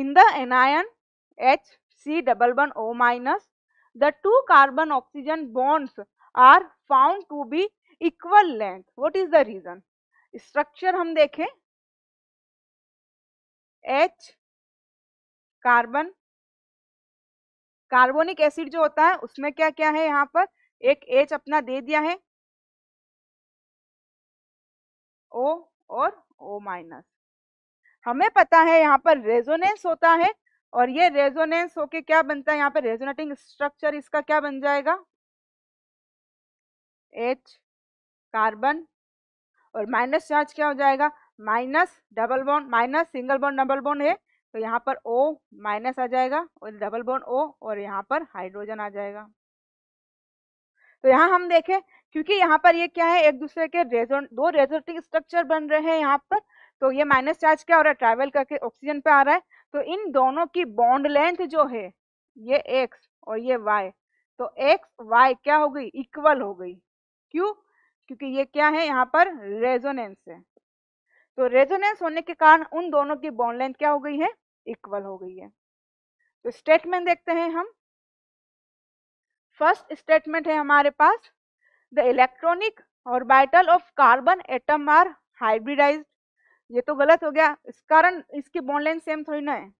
in the anion HC double one O minus, the two carbon oxygen bonds are found to be equal length. What is the reason? Structure हम देखें H carbon carbonic acid जो होता है उसमें क्या क्या है यहाँ पर एक एच अपना दे दिया है ओ और ओ माइनस हमें पता है यहाँ पर रेजोनेंस होता है और ये रेजोनेंस होके क्या बनता है यहाँ पर रेजोनेटिंग स्ट्रक्चर इसका क्या बन जाएगा एच कार्बन और माइनस चार्ज क्या हो जाएगा minus double bond minus single bond double bond है तो यहाँ पर ओ माइनस आ जाएगा और डबल बॉन्ड ओ और यहाँ पर हाइड्रोजन आ जाएगा तो यहाँ हम देखें क्योंकि यहाँ पर ये क्या है एक दूसरे के रेजोन दो रेजोनेटिंग स्ट्रक्चर बन रहे हैं यहाँ पर तो ये माइनस चार्ज क्या हो रहा है ट्रैवल करके ऑक्सीजन पे आ रहा है तो इन दोनों की बॉन्ड लेंथ जो है ये एक्स और ये वाई तो एक्स वाई क्या हो गई इक्वल हो गई क्यों क्योंकि ये क्या है यहाँ पर रेजोनेंस है तो रेजोनेंस होने के कारण उन दोनों की बॉन्ड लेंथ क्या हो गई है इक्वल हो गई है तो स्टेटमेंट देखते हैं हम फर्स्ट स्टेटमेंट है हमारे पास the electronic orbital of carbon atom are hybridised ये तो गलत हो गया इस कारण इसकी बॉन्ड लेंथ सेम थोड़ी ना है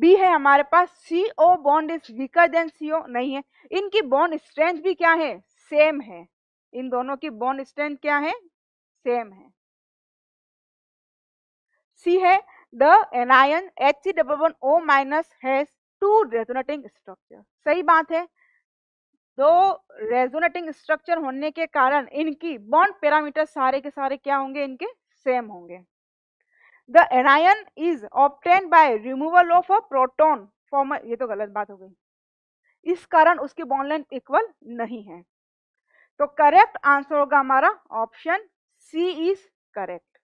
बी है हमारे पास C O bond is weaker than C O नहीं है इनकी बॉन्ड स्ट्रेंथ भी क्या है सेम है इन दोनों की बॉन्ड स्ट्रेंथ क्या है सेम है सी है the anion H C double one O minus has two resonating structure सही बात है दो रेजोनेटिंग स्ट्रक्चर होने के कारण इनकी बॉन्ड पैरामीटर सारे के सारे क्या होंगे इनके सेम होंगे the anion is obtained by removal of a proton form ये तो गलत बात हो गई इस कारण उसकी बॉन्ड इक्वल नहीं है तो करेक्ट आंसर होगा हमारा ऑप्शन सी इज करेक्ट